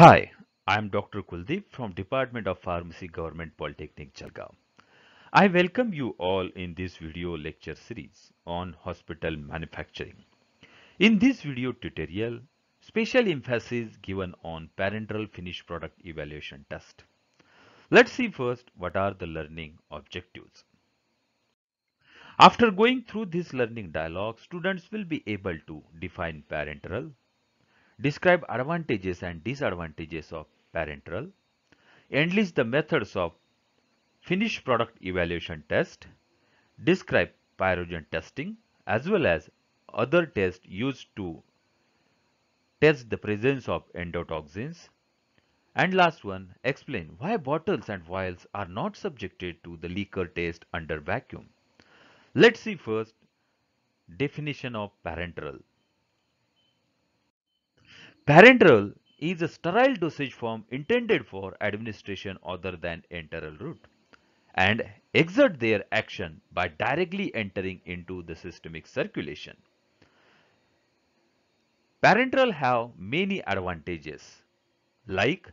Hi, I'm Dr. Kuldeep from Department of Pharmacy Government Polytechnic Jalgaon. I welcome you all in this video lecture series on hospital manufacturing. In this video tutorial, special emphasis given on parenteral finished product evaluation test. Let's see first what are the learning objectives. After going through this learning dialogue, students will be able to define parenteral Describe advantages and disadvantages of parenteral. Enlist the methods of finished product evaluation test. Describe pyrogen testing as well as other tests used to test the presence of endotoxins. And last one, explain why bottles and vials are not subjected to the leaker test under vacuum. Let's see first definition of parenteral. Parenteral is a sterile dosage form intended for administration other than enteral route and exert their action by directly entering into the systemic circulation. Parenteral have many advantages like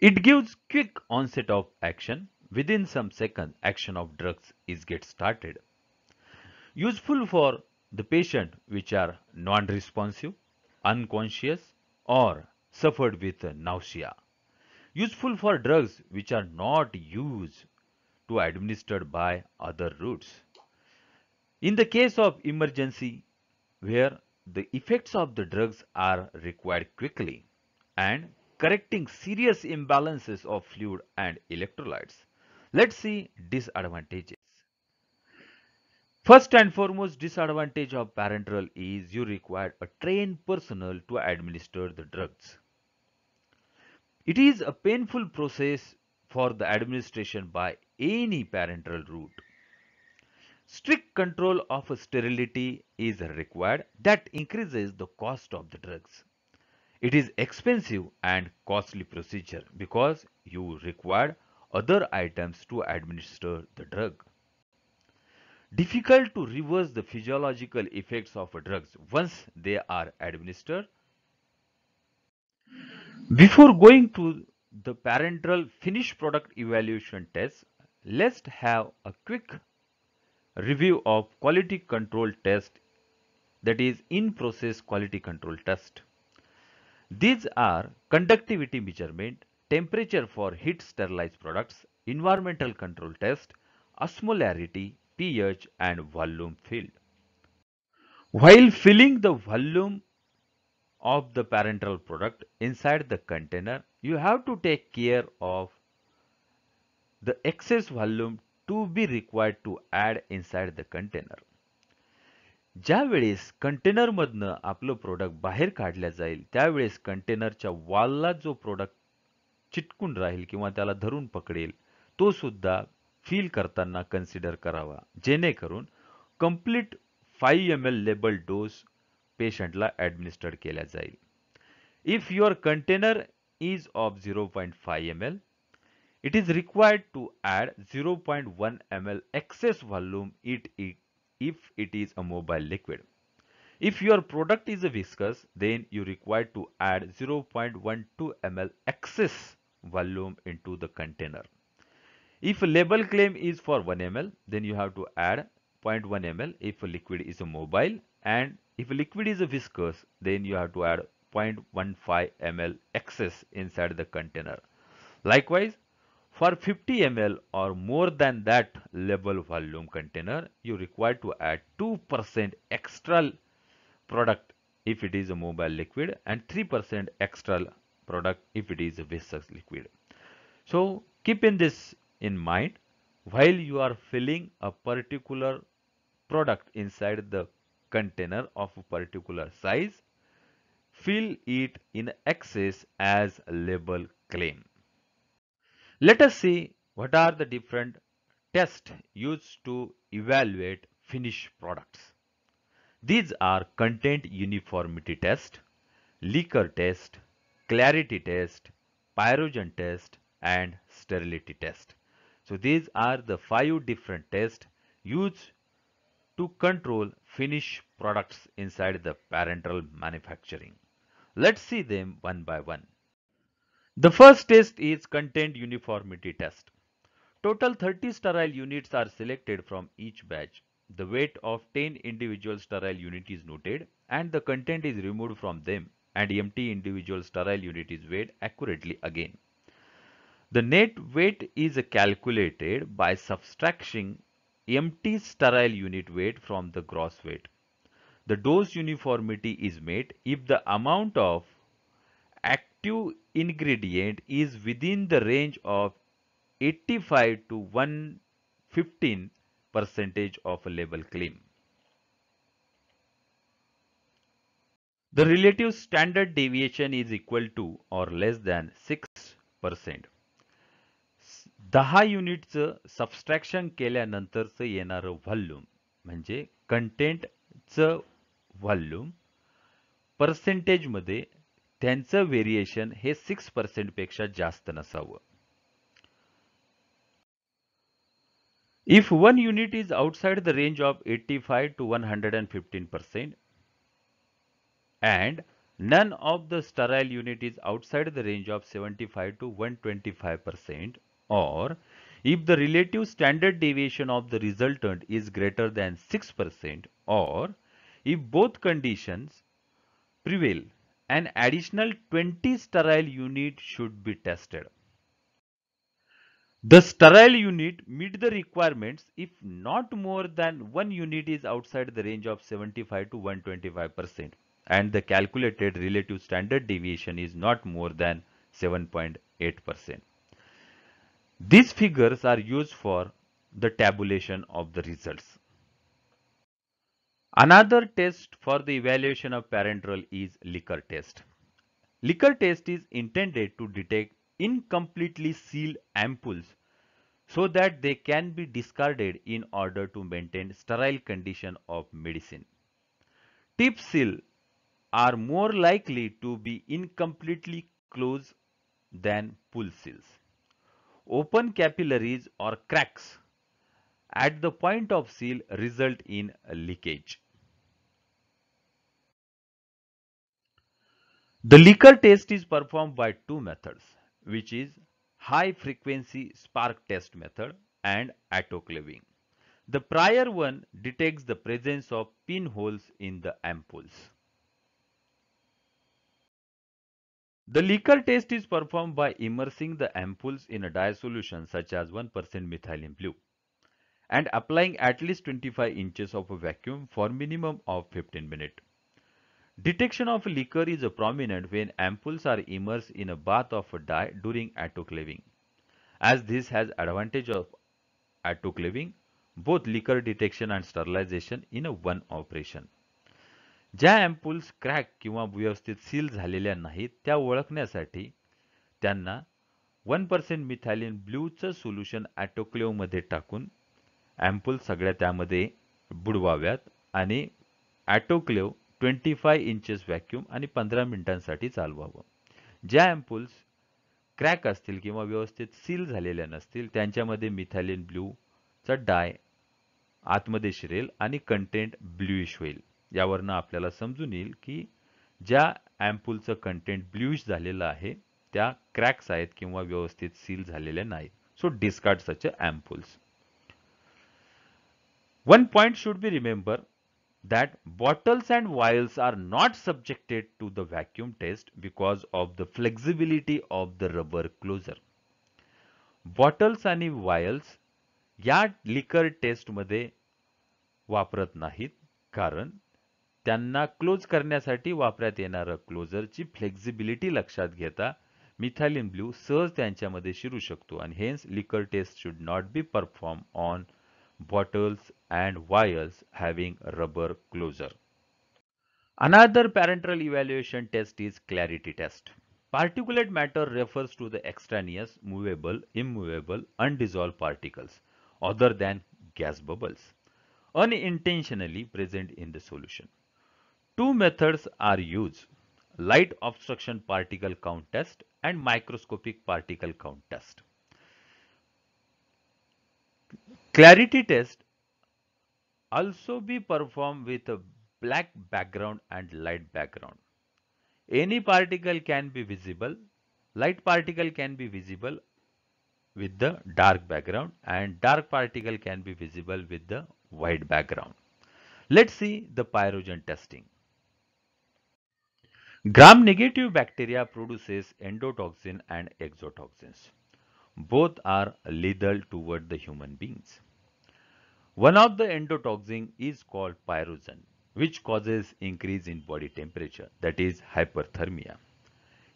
it gives quick onset of action within some second action of drugs is get started. Useful for the patient which are non-responsive unconscious or suffered with nausea. Useful for drugs which are not used to administered by other routes. In the case of emergency where the effects of the drugs are required quickly and correcting serious imbalances of fluid and electrolytes. Let's see disadvantages. First and foremost disadvantage of parenteral is you require a trained personnel to administer the drugs. It is a painful process for the administration by any parenteral route. Strict control of sterility is required that increases the cost of the drugs. It is expensive and costly procedure because you require other items to administer the drug difficult to reverse the physiological effects of drugs once they are administered. Before going to the parenteral finished product evaluation test, let's have a quick review of quality control test that is in process quality control test. These are conductivity measurement, temperature for heat sterilized products, environmental control test, osmolarity pH and volume field. While filling the volume of the parenteral product inside the container, you have to take care of the excess volume to be required to add inside the container ज्यावेळेस कंटेनरमधनं आपलं product बाहेर काढल्या जाईल त्यावेळेस कंटेनरच्या वॉलला जो product चिटकून राहील किंवा त्याला धरून पकडेल तो सुद्धा फील करता कन्सिडर करावा जेनेकर complete five M L label dose पेशंटला ॲडमिनिस्टर्ड केल्या जाए if your container is of zero point five M L it is required to add zero point one M L excess volume it if it is a mobile liquid if If your product is viscous, then you require to add 0.12 ml excess volume into the container If label claim is for 1 ml, then you have to add 0.1 ml if liquid is a mobile and if liquid is a viscous, then you have to add 0.15 ml excess inside the container. Likewise, for 50 ml or more than that level volume container, you require to add 2% extra product if it is a mobile liquid and 3% extra product if it is a viscous liquid. So keep in this in mind while you are filling a particular product inside the container of a particular size, fill it in excess as label claim. Let us see what are the different tests used to evaluate finished products. These are content uniformity test, leaker test, clarity test, pyrogen test and sterility test. So these are the five different tests used to control finished products inside the parental manufacturing. Let's see them one by one. The first test is content uniformity test. Total 30 sterile units are selected from each batch. The weight of 10 individual sterile unit is noted and the content is removed from them and empty individual sterile unit is weighed accurately again. The net weight is calculated by subtracting empty sterile unit weight from the gross weight. The dose uniformity is met if the amount of active ingredient is within the range of 85 to 115 percentage of a label claim. The relative standard deviation is equal to or less than 6 percent. दहा युनिटचं subtraction केल्यानंतरचं येणारं volume म्हणजे कंटेंटचं volume पर्सेंटेजमध्ये त्यांचं variation हे six पर्सेंटपेक्षा जास्त नसावं if one unit is outside the range of eighty five to one hundred and fifteen percent and none of the sterile unit is outside the range of seventy five to one twenty five percent or if the relative standard deviation of the resultant is greater than 6% or if both conditions prevail, an additional 20 sterile unit should be tested. The sterile unit meet the requirements if not more than one unit is outside the range of 75 to 125% and the calculated relative standard deviation is not more than 7.8%. These figures are used for the tabulation of the results. Another test for the evaluation of parenteral is liquor test. Liquor test is intended to detect incompletely sealed ampoules so that they can be discarded in order to maintain sterile condition of medicine. Tip seal are more likely to be incompletely closed than pull seals. Open capillaries or cracks at the point of seal result in leakage. The liquor test is performed by two methods, which is high frequency spark test method and autoclaving. The prior one detects the presence of pinholes in the ampules. The liquor test is performed by immersing the ampoules in a dye solution such as 1% methylene blue and applying at least 25 inches of a vacuum for minimum of 15 minutes. Detection of liquor is prominent when ampoules are immersed in a bath of a dye during autoclaving. As this has advantage of autoclaving, both liquor detection and sterilization in a one operation. ज्या ॲम्पुल्स crack किंवा व्यवस्थित seal झालेल्या नाहीत त्या ओळखण्यासाठी त्यांना one percent methylene ब्ल्यूचं solution ॲटोक्लेवमध्ये टाकून ॲम्पुल सगळ्या त्यामध्ये बुडवाव्यात आणि autoclave twenty five inches vacuum आणि पंधरा मिनिटांसाठी चालवावं ज्या ॲम्पुल्स क्रॅक असतील किंवा व्यवस्थित सील झालेल्या नसतील त्यांच्यामध्ये मिथॅलिन ब्ल्यूचा डाय आतमध्ये शिरेल आणि कंटेंट ब्ल्यूइश होईल यावरनं आपल्याला समजून येईल की ज्या ॲम्पूलचं कंटेंट ब्ल्यूश झालेलं आहे त्या क्रॅक्स आहेत किंवा व्यवस्थित सील झालेल्या नाहीत so discard such ampoules one point should be remember that bottles and vials are not subjected to the vacuum test because of the flexibility of the rubber closure. Bottles आणि vials या leaker टेस्टमध्ये वापरत नाहीत कारण त्यांना close करण्यासाठी वापरात येणाऱ्या क्लोजरची फ्लेक्झिबिलिटी लक्षात घेता मिथालिन ब्लू सहज त्यांच्यामध्ये शिरू शकतो hence leaker test should not be perform on bottles and vials having rubber closure another parenteral evaluation test is clarity test particulate matter refers to the extraneous, movable immovable undissolved particles other than gas bubbles unintentionally present in the solution. Two methods are used, light obstruction particle count test and microscopic particle count test. Clarity test also be performed with a black background and light background. Any particle can be visible, light particle can be visible with the dark background and dark particle can be visible with the white background. Let's see the pyrogen testing. Gram-negative bacteria produces endotoxin and exotoxins. Both are lethal toward the human beings. One of the endotoxin is called pyrogen, which causes increase in body temperature, that is hyperthermia.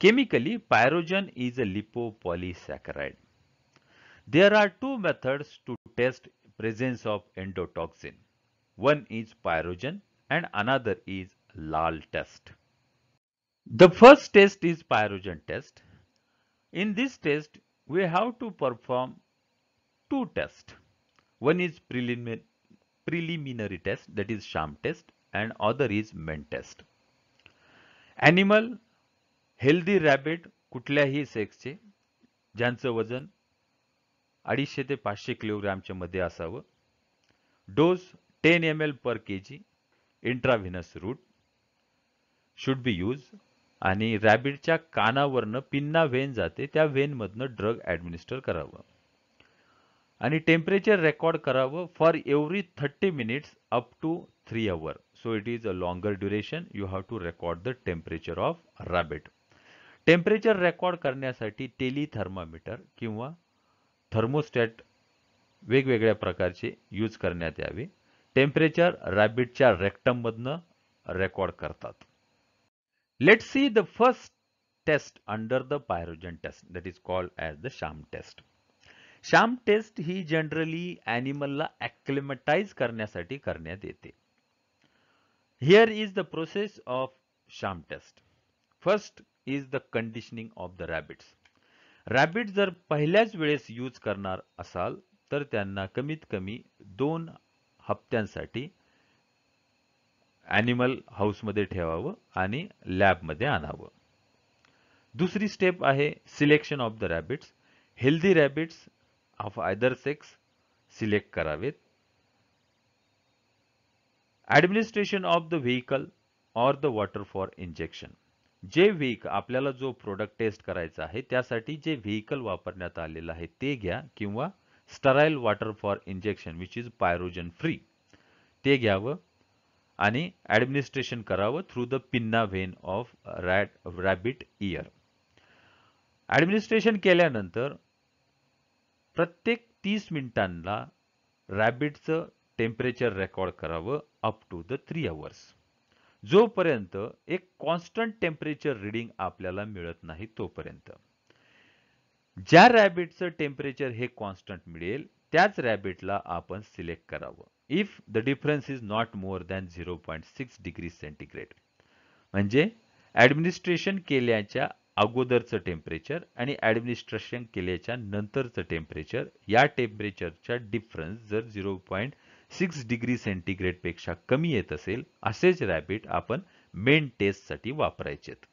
Chemically, pyrogen is a lipopolysaccharide. There are two methods to test presence of endotoxin. One is pyrogen and another is LAL test. The first test is pyrogen test. In this test, we have to perform two tests. One is preliminary test, that is sham test, and other is men test. Animal, healthy rabbit, kutla sex, sekche, jansa vajan, adishete paashe kilogram cha madhya dose 10 ml per kg, intravenous route, should be used. आणि रॅबिटच्या कानावरनं pinna when जाते त्या व्हेनमधनं drug administer करावं आणि temperature record करावं for every thirty minutes up to three hour so it is a longer duration you have to record the temperature of rabbit temperature record करण्यासाठी tele thermometer किंवा thermostat वेगवेगळ्या प्रकारचे use करण्यात यावे temperature रॅबिटच्या रेक्टममधनं record करतात Let's see the first test under the pyrogen test that is called as the sham test. Sham test he generally animal la acclimatize karne sati karne dete. Here is the process of sham test. First is the conditioning of the rabbits. Rabbits are pahilaj vedes use karnar asal tar tyanna kamit kami don haptan sati animal हाऊसमध्ये ठेवावं आणि लॅबमध्ये आणावं दुसरी step आहे selection of the rabbits healthy rabbits of either sex select करावेत administration of the vehicle or the water for injection जे व्हीक आपल्याला जो प्रोडक्ट टेस्ट करायचा आहे त्यासाठी जे व्हेकल वापरण्यात आलेलं आहे ते घ्या किंवा sterile water for injection which is pyrogen free ते घ्यावं आणि ॲडमिनिस्ट्रेशन करावं through the pinna vein of rat rabbit ear administration केल्यानंतर प्रत्येक तीस मिनिटांना रॅबिटचं टेम्परेचर रेकॉर्ड करावं up to the three hours जोपर्यंत एक कॉन्स्टंट टेम्परेचर रिडिंग आपल्याला मिळत नाही तोपर्यंत ज्या रॅबिटचं टेम्परेचर हे कॉन्स्टंट मिळेल त्याच रॅबिटला आपण सिलेक्ट करावं if the difference is not more than zero point six degree centigrade म्हणजे ॲडमिनिस्ट्रेशन केल्याच्या अगोदरचं टेम्परेचर आणि ॲडमिनिस्ट्रेशन केल्याच्या नंतरचं टेम्परेचर या टेम्परेचरच्या डिफरन्स जर झिरो पॉईंट सिक्स डिग्री सेंटीग्रेडपेक्षा कमी येत असेल असेच रॅबिट आपण मेन टेस्टसाठी वापरायचेत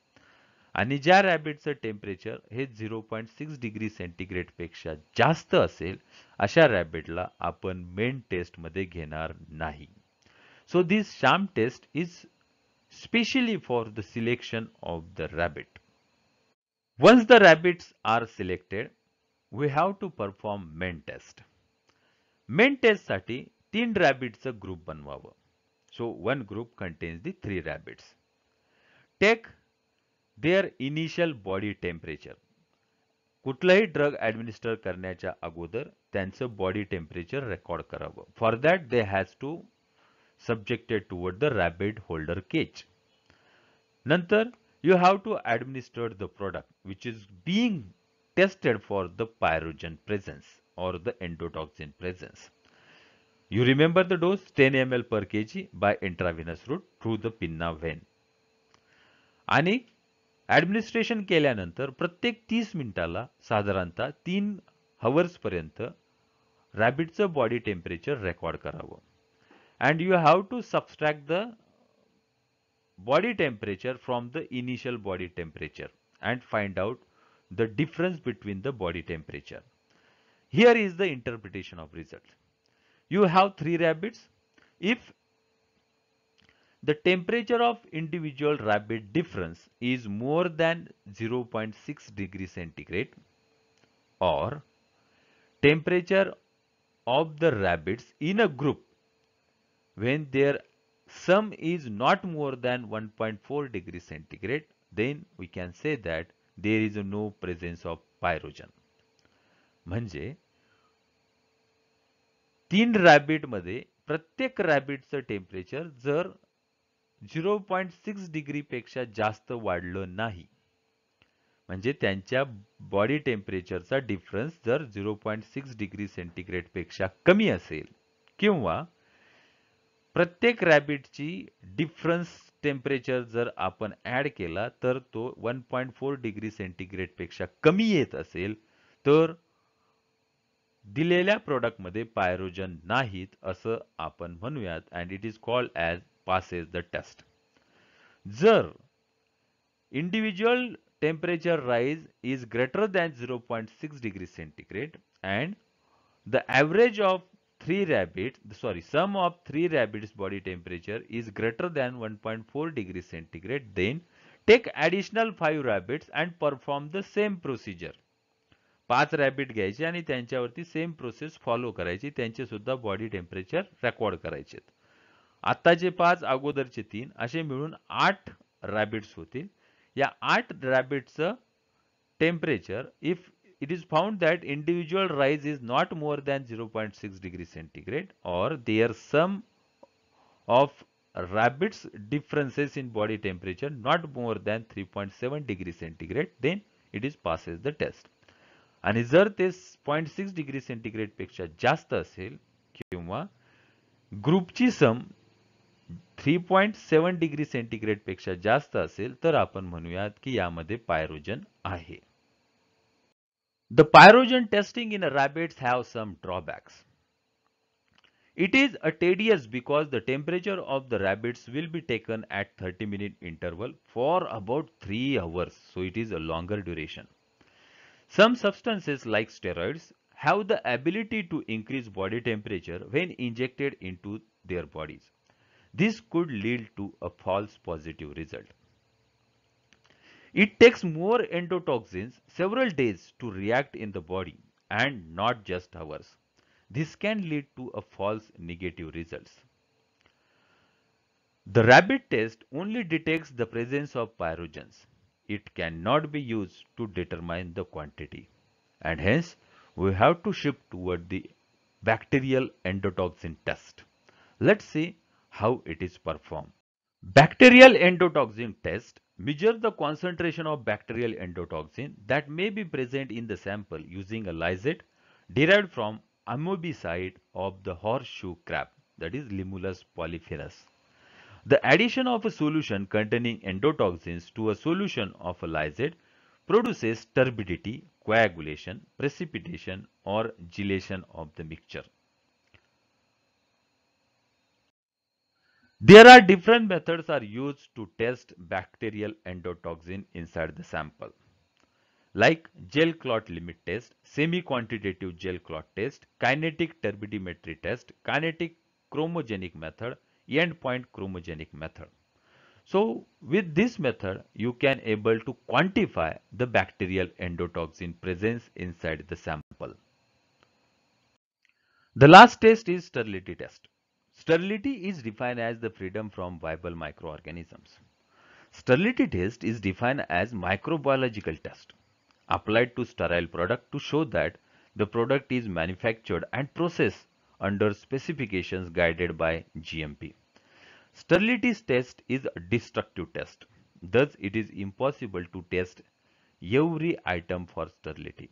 आणि ज्या रॅबिटचं टेम्परेचर हे झिरो पॉईंट सिक्स डिग्री सेंटीग्रेडपेक्षा जास्त असेल अशा रॅबिटला आपण मेन टेस्टमध्ये घेणार नाही so this sham test is specially for the selection of the rabbit once the rabbits are selected we have to perform main test main टेस्टसाठी तीन रॅबिटचं ग्रुप बनवावं so one group contains the three rabbits take their initial body temperature कुठलाही drug administer करण्याच्या अगोदर त्यांचं body temperature record करावं for that they has to subjected toward the rabbit holder केच नंतर you have to administer the product which is being tested for the pyrogen presence or the endotoxin presence. You remember the dose 10 ml per kg by intravenous route through the pinna vein. आणि administration केल्यानंतर प्रत्येक तीस मिनिटाला साधारणतः तीन हवर्सपर्यंत रॅबिटचं body temperature record करावं and you have to subtract the body temperature from the initial body temperature and find out the difference between the body temperature here is the interpretation of result you have three rabbits if the temperature of individual rabbit difference is more than 0.6 degree centigrade or temperature of the rabbits in a group when their sum is not more than 1.4 degree centigrade then we can say that there is no presence of pyrogen. म्हणजे तीन रॅबिटमध्ये प्रत्येक रॅबिटचं temperature जर zero point six डिग्रीपेक्षा जास्त वाढलं नाही म्हणजे त्यांच्या बॉडी टेम्परेचरचा डिफरन्स जर झिरो पॉईंट सिक्स डिग्री सेंटीग्रेडपेक्षा कमी असेल किंवा प्रत्येक रॅबिटची डिफरन्स टेम्परेचर जर आपण ऍड केला तर तो वन पॉईंट फोर डिग्री सेंटीग्रेडपेक्षा कमी येत असेल तर दिलेल्या मध्ये पायरोजन नाहीत असं आपण म्हणूयात and it is called as passes the test. जर individual temperature rise is greater than 0.6 degree centigrade and the average of three rabbits, sorry, sum of three rabbits body temperature is greater than 1.4 degree centigrade, then take additional five rabbits and perform the same procedure. पाच rabbit घ्यायचे आणि same process follow follow करायची त्यांचे सुद्धा body temperature record करायचे आत्ताचे पाच अगोदरचे तीन असे मिळून आठ रॅबिट्स होतील या आठ रॅबिटचं temperature if it is found that individual rise is not more than zero point six degree centigrade or there sum of in body temperature not temperature than three point 3.7 degree centigrade then it is passes the test आणि जर ते point six degree सेंटीग्रेडपेक्षा जास्त असेल किंवा ग्रुपची sum three point seven degree पेक्षा जास्त असेल तर आपण म्हणूयात की यामध्ये पायरोजन आहे the pyrogen testing in rabbits have some drawbacks it is a tedious because the temperature of the rabbits will be taken at thirty minute interval for about three hours so it is a longer duration some substances like steroids the the to increase body temperature when injected into their bodies This could lead to a false positive result. It takes more endotoxins several days to react in the body and not just hours. This can lead to a false negative results. The rabbit test only detects the presence of pyrogens. It cannot be used to determine the quantity and hence we have to shift toward the bacterial endotoxin test. Let's see how it is performed. Bacterial endotoxin test measure the concentration of bacterial endotoxin that may be present in the sample using a lysate derived from amoebicide of the horseshoe crab that is Limulus polyphilus. The addition of a solution containing endotoxins to a solution of a lysate produces turbidity, coagulation, precipitation or gelation of the mixture. There are different methods are used to test bacterial endotoxin inside the sample like gel clot limit test, semi-quantitative gel clot test, kinetic turbidimetry test, kinetic chromogenic method, endpoint chromogenic method. So with this method, you can able to quantify the bacterial endotoxin presence inside the sample. The last test is sterility test. Sterility is defined as the freedom from viable microorganisms. Sterility test is defined as microbiological test applied to sterile product to show that the product is manufactured and processed under specifications guided by GMP. Sterility test is a destructive test. Thus, it is impossible to test every item for sterility.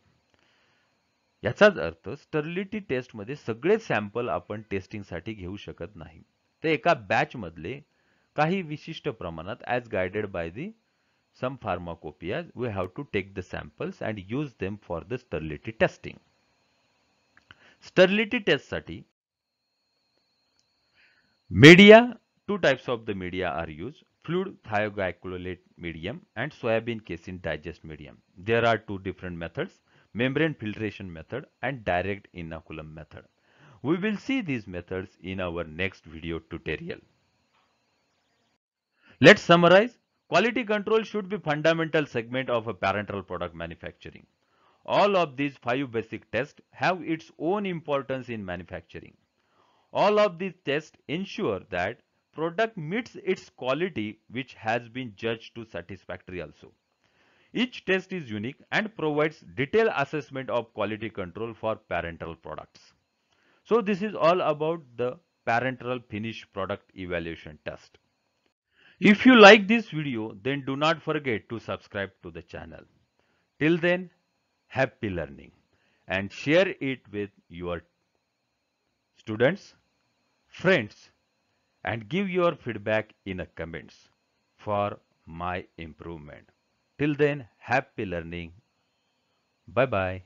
याचाच अर्थ sterility टेस्टमध्ये सगळे sample आपण टेस्टिंगसाठी घेऊ शकत नाही ते एका बॅचमधले काही विशिष्ट प्रमाणात as guided by the some pharmacopoeias we have to take the samples and use them for the sterility testing sterility टेस्टसाठी media two types of the media are use fluid thioglycollate medium and soybean casein digest medium there are two different methods membrane filtration method and direct inoculum method. We will see these methods in our next video tutorial. Let's summarize. Quality control should be fundamental segment of a parental product manufacturing. All of these five basic tests have its own importance in manufacturing. All of these tests ensure that product meets its quality which has been judged to satisfactory also. Each test is unique and provides detailed assessment of quality control for parenteral products. So this is all about the parenteral finish product evaluation test. If you like this video, then do not forget to subscribe to the channel. Till then, happy learning and share it with your students, friends and give your feedback in the comments for my improvement. Till then, happy learning. Bye bye.